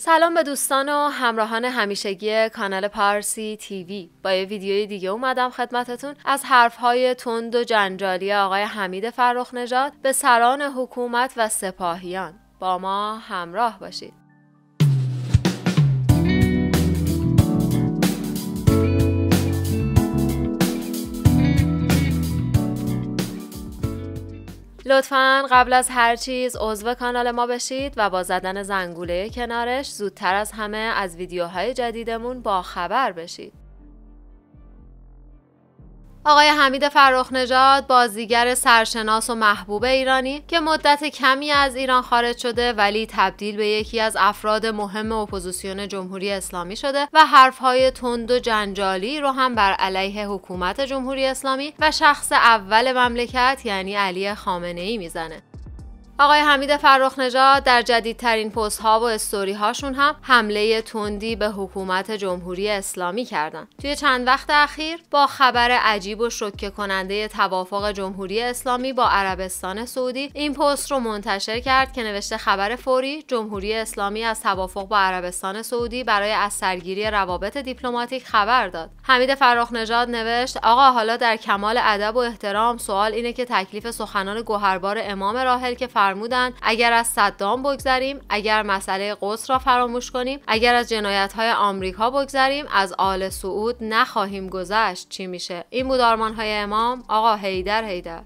سلام به دوستان و همراهان همیشگی کانال پارسی تیوی با یه ویدیوی دیگه اومدم خدمتتون از حرفهای تند و جنجالی آقای حمید فرخ نژاد به سران حکومت و سپاهیان با ما همراه باشید لطفا قبل از هر چیز عضو کانال ما بشید و با زدن زنگوله کنارش زودتر از همه از ویدیوهای جدیدمون با خبر بشید آقای حمید فرخ نژاد بازیگر سرشناس و محبوب ایرانی که مدت کمی از ایران خارج شده ولی تبدیل به یکی از افراد مهم اپوزیسیون جمهوری اسلامی شده و حرفهای تند و جنجالی رو هم بر علیه حکومت جمهوری اسلامی و شخص اول مملکت یعنی علی خامنه ای میزنه آقای حمید فرخ نژاد در جدیدترین پست ها و استوری هاشون هم حمله تندی به حکومت جمهوری اسلامی کردن توی چند وقت اخیر با خبر عجیب و شوکه کننده توافق جمهوری اسلامی با عربستان سعودی این پست رو منتشر کرد که نوشته خبر فوری جمهوری اسلامی از توافق با عربستان سعودی برای از سرگیری روابط دیپلماتیک خبر داد حمید فرخ نژاد نوشت آقا حالا در کمال ادب و احترام سوال اینه که تکلیف سخنان گوهربار امام راحل که فرمودند اگر از صدام بگذریم اگر مسئله قدس را فراموش کنیم اگر از جنایت های آمریکا بگذریم از آل سعود نخواهیم گذشت چی میشه این بود آرمان های امام آقا هیدر هیدر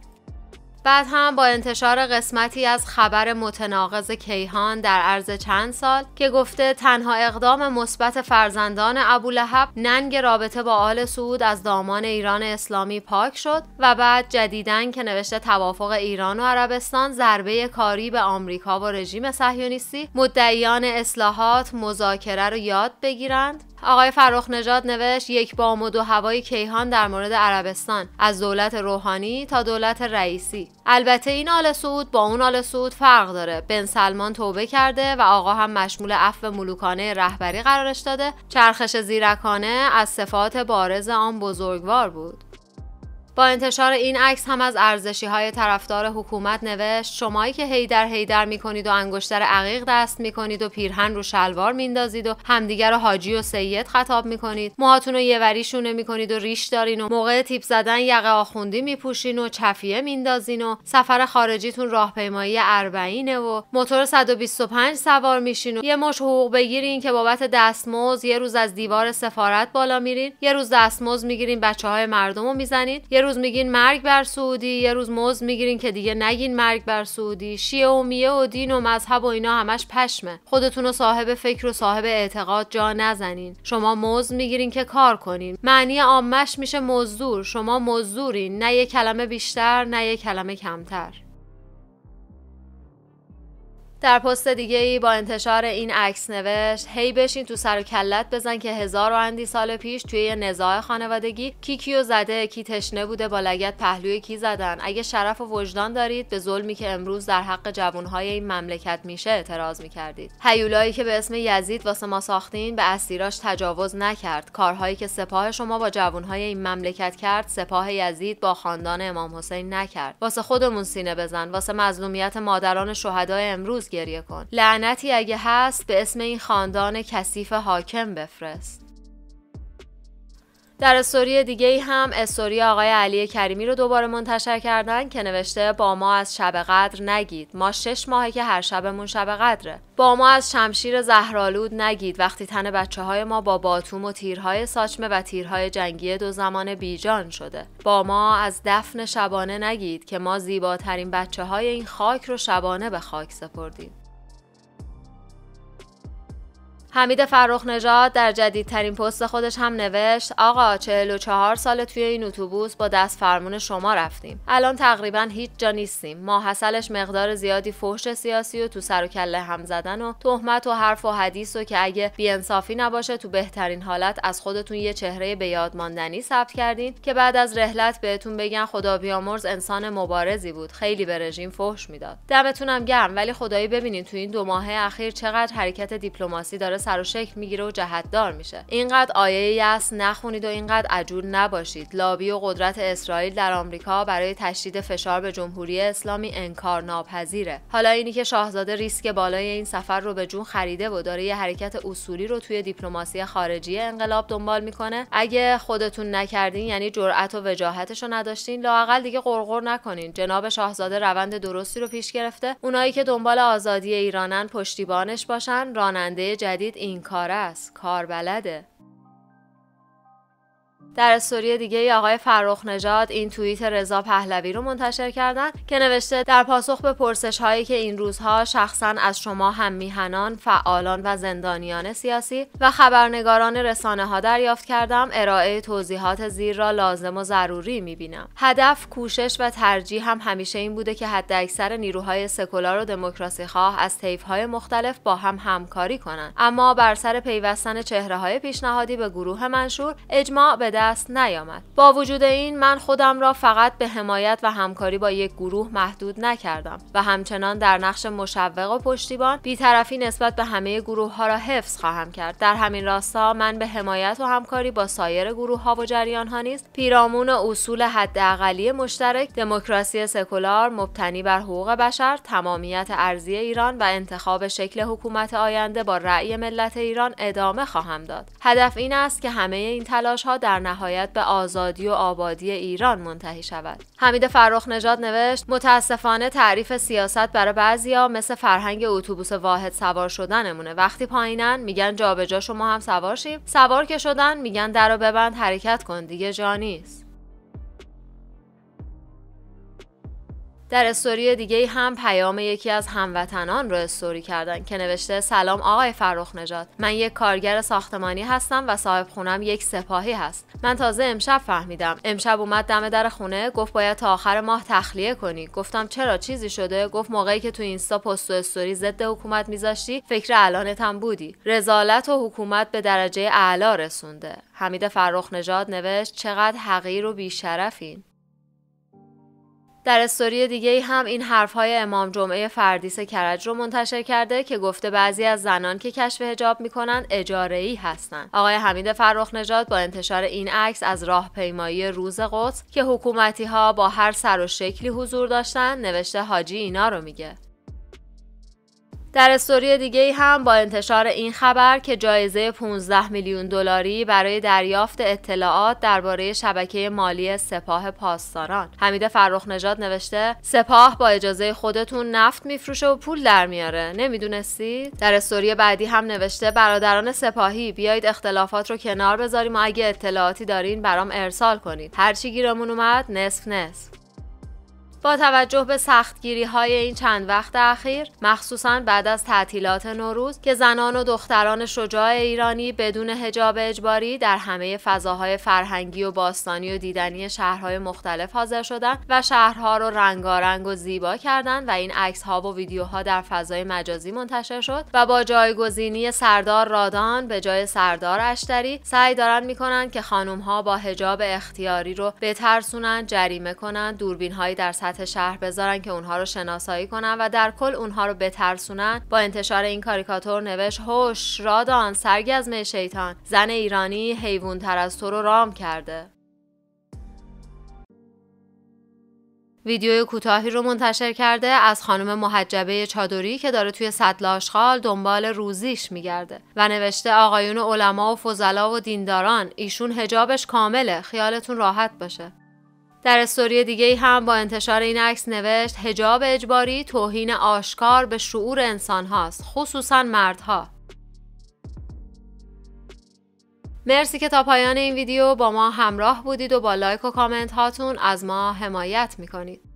بعد هم با انتشار قسمتی از خبر متناقض کیهان در عرض چند سال که گفته تنها اقدام مثبت فرزندان ابولهب ننگ رابطه با آل سعود از دامان ایران اسلامی پاک شد و بعد جدیدن که نوشته توافق ایران و عربستان ضربه کاری به آمریکا و رژیم صهیونیستی مدعیان اصلاحات مذاکره رو یاد بگیرند آقای فرخ نژاد نوشت یک بام و دو هوای کیهان در مورد عربستان از دولت روحانی تا دولت رئیسی البته این آل سعود با اون آل سعود فرق داره بن سلمان توبه کرده و آقا هم مشمول عفو ملوکانه رهبری قرارش داده چرخش زیرکانه از صفات بارز آن بزرگوار بود با انتشار این عکس هم از ارزشی های طرفدار حکومت نوشت شمایی که هیدر هیدر میکنید و انگشتر عقیق دست میکنید و پیرهن رو شلوار میندازید و همدیگر رو حاجی و سید خطاب میکنید موهاتون رو وری شونه میکنید و ریش دارین و موقع تیپ زدن یقه آخوندی میپوشین و چفیه میندازین و سفر خارجیتون راهپیمایی اربعینه و موتور 125 سوار میشین و یه مش حقوق بگیرین که بابت دستمزد یه روز از دیوار سفارت بالا میرین یه روز دستمزد میگیرین بچه های مردم رو میزنید روز میگین مرگ بر سعودی یه روز موز میگیرین که دیگه نگین مرگ بر سعودی شیعه و میه و دین و مذهب و اینا همش پشمه خودتون رو صاحب فکر و صاحب اعتقاد جا نزنین شما موز میگیرین که کار کنین معنی عامش میشه مزدور شما مزدورین نه یه کلمه بیشتر نه یه کلمه کمتر در پست دیگه ای با انتشار این عکس نوشت هی بشین تو سر و کلت بزن که هزار و اندی سال پیش توی یه نزاع خانوادگی کی کیو زده کی تشنه بوده با لگت پهلوی کی زدن اگه شرف و وجدان دارید به ظلمی که امروز در حق جوانهای این مملکت میشه اعتراض میکردید هیولایی که به اسم یزید واسه ما ساختین به اسیراش تجاوز نکرد کارهایی که سپاه شما با جوانهای این مملکت کرد سپاه یزید با خاندان امام حسین نکرد واسه خودمون سینه بزن واسه مظلومیت مادران شهدای امروز گریه لعنتی اگه هست به اسم این خاندان کثیف حاکم بفرست در استوری دیگه هم استوری آقای علی کریمی رو دوباره منتشر کردن که نوشته با ما از شب قدر نگید ما شش ماهه که هر شبمون شب قدره با ما از شمشیر زهرالود نگید وقتی تن بچه های ما با باتوم و تیرهای ساچمه و تیرهای جنگی دو زمان بیجان شده با ما از دفن شبانه نگید که ما زیباترین بچه های این خاک رو شبانه به خاک سپردیم حمید فرخ نژاد در جدیدترین پست خودش هم نوشت آقا 44 سال توی این اتوبوس با دست فرمون شما رفتیم الان تقریبا هیچ جا نیستیم ما حصلش مقدار زیادی فحش سیاسی و تو سر و کله هم زدن و تهمت و حرف و حدیث و که اگه بیانصافی نباشه تو بهترین حالت از خودتون یه چهره به یاد ماندنی ثبت کردین که بعد از رحلت بهتون بگن خدا بیامرز انسان مبارزی بود خیلی به رژیم فحش میداد دمتونم گرم ولی خدایی ببینین تو این دو ماه اخیر چقدر حرکت دیپلماسی داره سر و شکل میگیره و جهتدار میشه اینقدر آیه یس نخونید و اینقدر عجول نباشید لابی و قدرت اسرائیل در آمریکا برای تشدید فشار به جمهوری اسلامی انکار ناپذیره حالا اینی که شاهزاده ریسک بالای این سفر رو به جون خریده و داره یه حرکت اصولی رو توی دیپلماسی خارجی انقلاب دنبال میکنه اگه خودتون نکردین یعنی جرأت و وجاهتش رو نداشتین لااقل دیگه قرقر نکنین جناب شاهزاده روند درستی رو پیش گرفته اونایی که دنبال آزادی ایرانن پشتیبانش باشن راننده جدید این کار است کار بلده در استوری دیگه ای آقای فرخ نژاد این توییت رضا پهلوی رو منتشر کردن که نوشته در پاسخ به پرسش هایی که این روزها شخصا از شما هم میهنان، فعالان و زندانیان سیاسی و خبرنگاران رسانه ها دریافت کردم ارائه توضیحات زیر را لازم و ضروری میبینم هدف کوشش و ترجیح هم همیشه این بوده که حداکثر نیروهای سکولار و دموکراسی خواه از طیف های مختلف با هم همکاری کنند اما بر سر پیوستن چهره های پیشنهادی به گروه منشور اجماع به نیامد با وجود این من خودم را فقط به حمایت و همکاری با یک گروه محدود نکردم و همچنان در نقش مشوق و پشتیبان بیطرفی نسبت به همه گروه ها را حفظ خواهم کرد در همین راستا من به حمایت و همکاری با سایر گروه ها و جریان ها نیز پیرامون اصول حداقلی مشترک دموکراسی سکولار مبتنی بر حقوق بشر تمامیت ارزی ایران و انتخاب شکل حکومت آینده با رأی ملت ایران ادامه خواهم داد هدف این است که همه این تلاش ها در نهایت به آزادی و آبادی ایران منتهی شود حمید فرخ نژاد نوشت متاسفانه تعریف سیاست برای بعضیا مثل فرهنگ اتوبوس واحد سوار شدنمونه وقتی پایینن میگن جابجا شما هم سوار شیم سوار که شدن میگن درو ببند حرکت کن دیگه جا نیست در استوری دیگه هم پیام یکی از هموطنان رو استوری کردن که نوشته سلام آقای فرخ نجات من یک کارگر ساختمانی هستم و صاحب خونم یک سپاهی هست من تازه امشب فهمیدم امشب اومد دم در خونه گفت باید تا آخر ماه تخلیه کنی گفتم چرا چیزی شده گفت موقعی که تو اینستا پست و استوری ضد حکومت میذاشتی فکر الانت هم بودی رزالت و حکومت به درجه اعلا رسونده حمید فرخ نژاد نوشت چقدر حقیر و بیشرفین در استوری دیگه ای هم این های امام جمعه فردیس کرج رو منتشر کرده که گفته بعضی از زنان که کشف حجاب میکنن اجاره ای هستن. آقای حمید فرخ نژاد با انتشار این عکس از راهپیمایی روز قدس که حکومتی ها با هر سر و شکلی حضور داشتن نوشته حاجی اینا رو میگه. در استوری دیگه هم با انتشار این خبر که جایزه 15 میلیون دلاری برای دریافت اطلاعات درباره شبکه مالی سپاه پاسداران حمید فرخ نژاد نوشته سپاه با اجازه خودتون نفت میفروشه و پول در میاره نمیدونستی در استوری بعدی هم نوشته برادران سپاهی بیایید اختلافات رو کنار بذاریم و اگه اطلاعاتی دارین برام ارسال کنید هرچی گیرمون اومد نصف نصف با توجه به سختگیری های این چند وقت اخیر مخصوصا بعد از تعطیلات نوروز که زنان و دختران شجاع ایرانی بدون حجاب اجباری در همه فضاهای فرهنگی و باستانی و دیدنی شهرهای مختلف حاضر شدند و شهرها رو رنگارنگ و زیبا کردند و این عکس ها و ویدیوها در فضای مجازی منتشر شد و با جایگزینی سردار رادان به جای سردار اشتری سعی دارن میکنن که خانم با حجاب اختیاری رو بترسونن جریمه کنن دوربین در سطح شهر بذارن که اونها رو شناسایی کنن و در کل اونها رو بترسونن با انتشار این کاریکاتور نوشت هوش رادان سرگزمه شیطان زن ایرانی حیوان از تو رو رام کرده ویدیوی کوتاهی رو منتشر کرده از خانم محجبه چادری که داره توی سطل آشغال دنبال روزیش میگرده و نوشته آقایون علما و فضلا و دینداران ایشون هجابش کامله خیالتون راحت باشه در استوری دیگه هم با انتشار این عکس نوشت هجاب اجباری توهین آشکار به شعور انسان هاست خصوصا مردها مرسی که تا پایان این ویدیو با ما همراه بودید و با لایک و کامنت هاتون از ما حمایت میکنید